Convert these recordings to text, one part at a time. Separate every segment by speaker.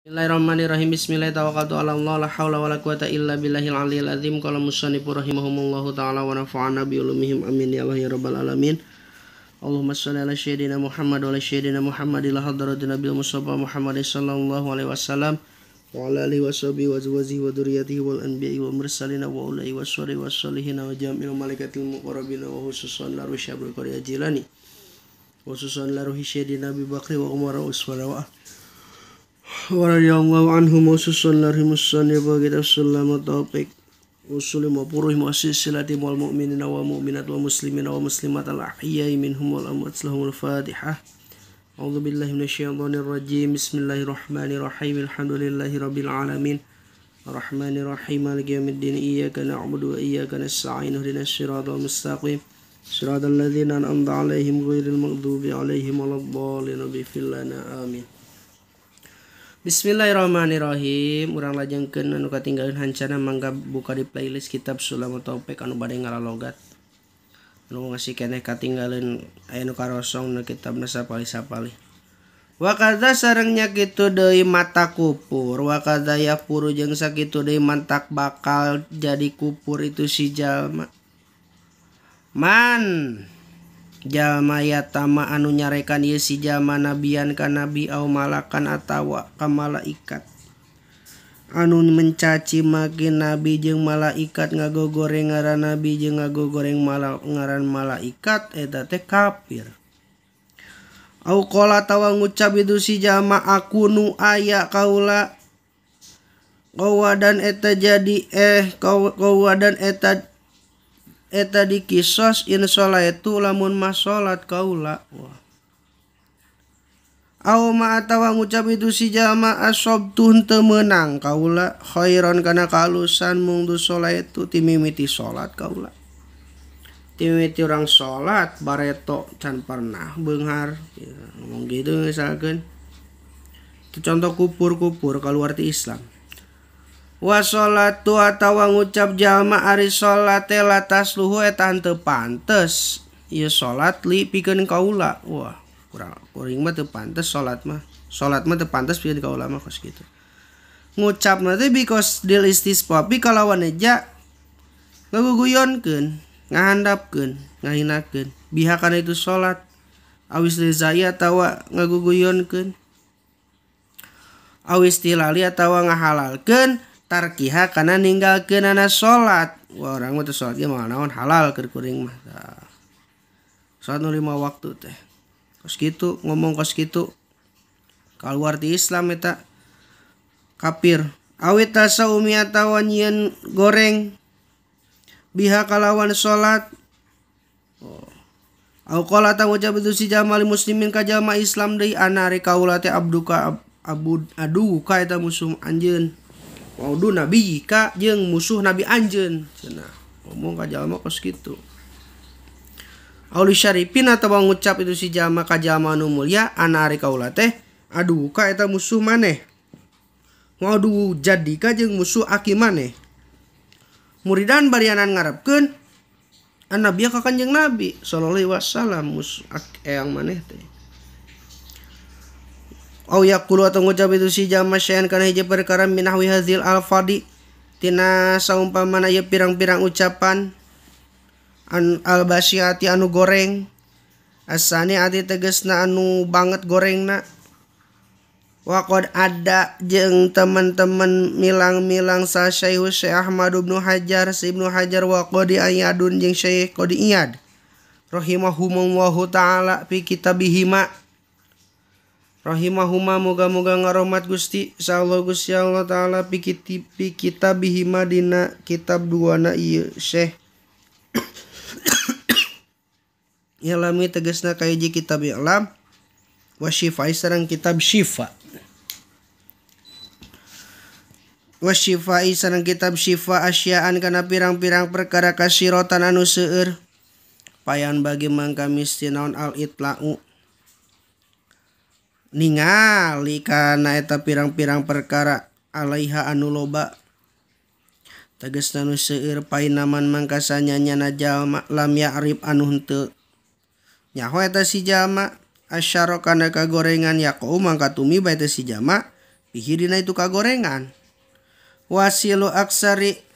Speaker 1: Bismillahirrahmanirrahim. Bismillahirrahmanirrahim. Allah la haula wala quwata illa billahil aliyil azim. Qala musannifu rahimahumullahu ta'ala wa nafa'ana bi ulumihim. Amin ya Allah rabbal alamin. Allahumma shalli ala sayyidina Muhammad wa ala sayyidina Muhammad ila hadratin nabil Mustafa Muhammad sallallahu alaihi wasallam wa ala alihi wa sahbihi wa azwajihi wa dhurriyyatihi wal anbiya'i wal mursalin wa ulai wa suri wa salihin wa jamil malaikatil muqarrabin wa hususan la rusyabrul qaryajilani. Hususan sayyidina Abi Bakri wa Umar wa Usman wa ورضي الله عنه موسى صلى الله عليه وسلم وكتاب السلام والتوفيق وسلم وبرهم وسلسلة والمؤمنين والمؤمنات والمسلمين والمسلمات الأحياء منهم والأموات لهم الفاتحة أعوذ بالله من الشيطان الرجيم بسم الله الرحمن الرحيم الحمد لله رب العالمين الرحمن الرحيم مالك يوم الدين إياك نعبد وإياك نستعين اهدنا الصراط المستقيم صراط الذين أنعمت عليهم غير المغضوب عليهم ولا الضالين بفلنا آمين Bismillahirromanrohim kurang lajengken tinggalin hancagga buka di playlist kitab Supe an bad nga logat ngaihin kitanya gitu mata kupur wa jengsa gitu deh manttak bakal jadi kupur itu si Jalma man jamaya tama anu nyarekan yei jama nabian kan nabi kau malakan atawa kam malaikat anun mencaci mag nabi je malaikat ngago goreng- ngaran nabi je ngago goreng malah ngaran malaikat eta kafir kaukola tawa ngucap itu si jama aku nu aya kau la kau dan eta jadi eh kau dan eta jadi eta dikisos itu lamun mas salat kaula wah Aw atawa ngucap itu si jamaah tuh temenang kaula khairon karena kalusan tu sholat itu timimiti sholat kaula timimiti orang sholat bareto can pernah benghar ya, ngomong gitu misalkan itu contoh kupur-kupur keluar arti Islam wasolatu atawa ngucap jalma ari salat latas luhu eta henteu pantes ieu iya, salat li pikeun kaula wah kurang kuring mah teu pantes salat mah salat mah teu pantes pikeun kaula mah kos kitu ngucap nanti because dil istispapi kalawan eja ngaguguyonkeun ngahandapkeun ngahinakeun biha Bihakan itu salat awis lizaya tawa ngaguguyonkeun awis tilali atawa ngahalalkeun tarkiha karena ke nana sholat, Wah, orang itu dia mau naon halal kuring mah sholat lima waktu teh kos gitu ngomong kos gitu kalau di Islam eta kapir awit asa umi yen goreng biha kalawan sholat. Oh. Aku kalau tang ucap itu si jama'li muslimin kajama Islam dari anari ari abduka ab, abud aduh kaita musuh waudu nabi ka jeng musuh nabi anjen cina ngomong ka jalma kos gitu Auli syarifin atau ngucap itu si jama kajama nu mulia anari ari kaula teh aduh ka eta musuh maneh jadi jadika jeung musuh aki maneh muridan barianan ngarepkeun Nabi ka kanjeng nabi sallallahu alaihi wasallam musuh yang maneh teh ya yaqulu atau ngucap itu si jama syai'an kana hiji perkara minahwi hadzil alfadi tina saumpamana ya pirang-pirang ucapan an albasiati anu goreng asani ati tegesna anu banget goreng gorengna Wakod ada jeng teman-teman milang-milang sa Syekh Syekh Ahmad Ibnu Hajar si Ibnu Hajar wa qadi ayadun jeung Syekh Qadi Iyad rahimahumullahu taala fi kitabihima Rohimahuma moga-moga ngaromat Gusti Insyaallah Gusti Allah taala pikiti kita bihima dina kitab duana ieu Syekh Ilami ya tegesna kaiji kitab ilam wasyifa sareng kitab syifa wasyifa sareng kitab syifa asyaan kana pirang-pirang perkara kasirotan anu seueur payan bagi mangka misti naon al itla'u ali karena eta pirang-pirang perkara Alaiha anu loba tegestanuir paiinaman mangkassanyanya na jama lam yarib anu nyaeta si jama asya ka gorengan ya ke ka tu si jama itu ka gorengan wasi lo akssari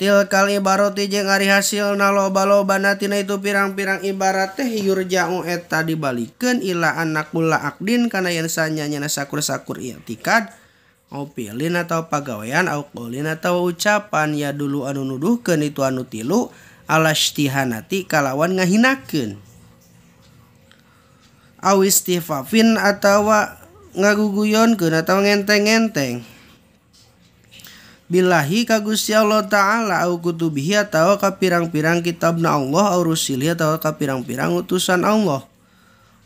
Speaker 1: Kalibaroti jeung Ari hasil nalobalo banatina itu pirang-pirang ibarat yur jamu eta dibalikken ila anak Mula Akdin kana ysanyanya na sakur-sakurtikad olin atau pagawean alin atau ucapan ya dulu anu nuduh ke nitua tilu alastihanati kalawan ngahinaken awisstifafin atawa ngaguguon ke atau ngenteng-ngenenteng. Bilahi ka Gusti Allah taala au kutubihi atawa ka pirang-pirang kitabna Allah au rusili atawa ka pirang-pirang utusan Allah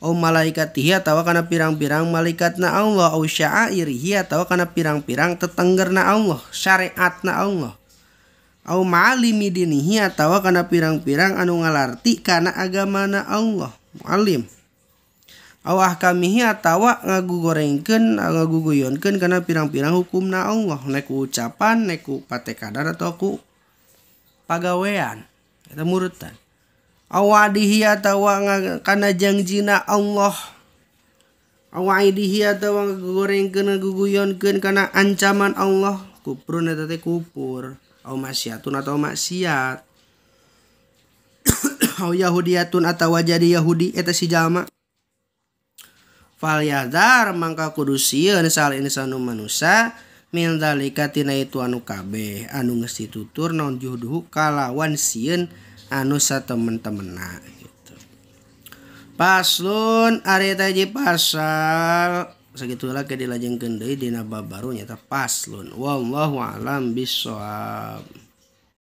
Speaker 1: au malaikatihi atawa kana pirang-pirang malaikatna Allah au syairihi atawa kana pirang-pirang tetenggerna Allah syariatna Allah au ma'alimi dinihi atawa kana pirang-pirang anu ngalarti kana agamana Allah mualim Allah kami atawa ngagu gorengken ngagu guyonken karena pirang-pirang hukum na Allah neku ucapan neku patekadar atau aku pagawean kita murutan Allah atawa tawa karena jangjina Allah awak dihia tawa ngagu gorengken ngagu guyonken karena ancaman Allah kuprun eta kupur au maksiatun atau maksiat au Yahudiatun atau jadi yahudi eta si jama. dar Mangka Kudus salah ini selalu manusia minlikatina itu anu KB anu ngesti tutur nonjudhu kalawan Shiin anusa temen-temen Nah pasun are Taji pasal segitulah ke di lajeng gendde di naba barunya te pas Lu Wow walam bisa